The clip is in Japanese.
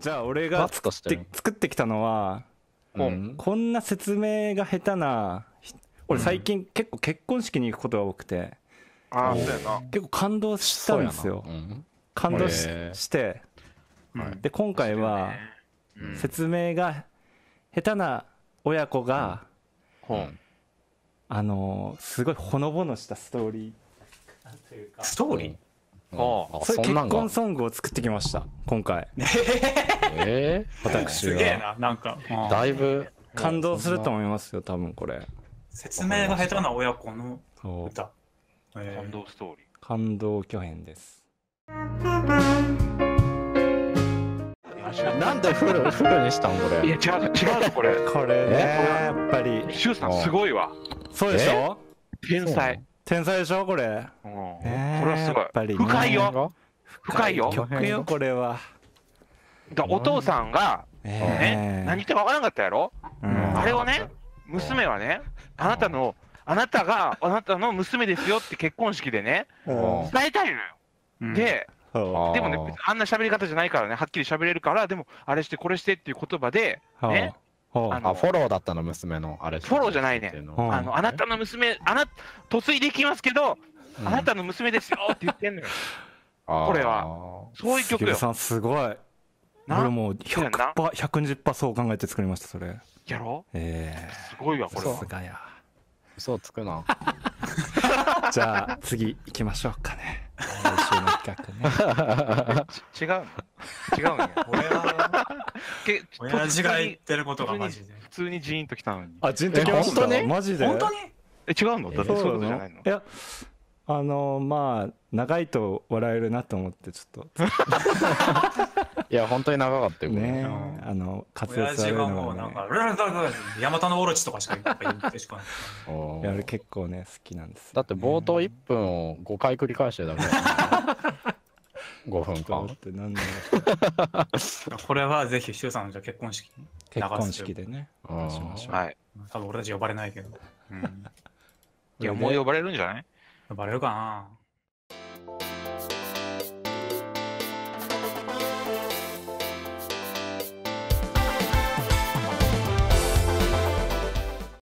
じゃあ俺が作って作ってきたのは、うん、こんな説明が下手な俺最近結構結婚式に行くことが多くて、うん、ああそうやな結構感動したんですよ、うん、感動し,、て、で今回は説明が下手な親子が、あのー、すごいほのぼのしたストーリーストーリーそういう結婚ソングを作ってきました今回えー、私すげえな、なんか。だいぶ感動すると思いますよ多分これ説明が下手な親子の歌。えー感動ストーリー。感動巨編ですなんでフルフルにしたんこいれや、違う、違うの、これ。これねやっぱりさん、すごいわ。そうでしょ天才。天才でしょこれ、うん、これはすごいやっぱり、深いよ深いよよこれはだお父さんが、ね、何言ってか分からなかったやろ、うん、あれをね娘はねあなたのあなたがあなたの娘ですよって結婚式でね伝えたいのよ、うん、で、でもねあんな喋り方じゃないからねはっきり喋れるからでもあれしてこれしてっていう言葉でね、あのフォローだったの娘のあれフォローじゃないねあのあなたの娘あな嫁いでいきますけど、うん、あなたの娘ですよって言ってんのよこれはそういう曲よさんすごい俺もう100%パ120%そう考えて作りましたそれやろええー、すごいわこれはさすがや嘘つくな じゃあ次いきましょうかね 来週の企画ね 違うの違うんや。け親父が言ってることがマジで。普通にジーンときたのに。あ、ジーンときた。マジで。本当にえ、違うのだってそうじゃないのいや、あのまあ、長いと笑えるなと思って、ちょっと。いや、本当に長かったよね。あの、躍舌悪いのが、なんか、ヤマタオロチとかしか言ってしかない。結構ね、好きなんです、ね、だって冒頭1分を5回繰り返してただら、5分間って何これはぜひ周さんのじゃ結婚式結婚式でねはい、多分俺たち呼ばれないけど、うん、いやもう呼ばれるんじゃない呼ばれるかな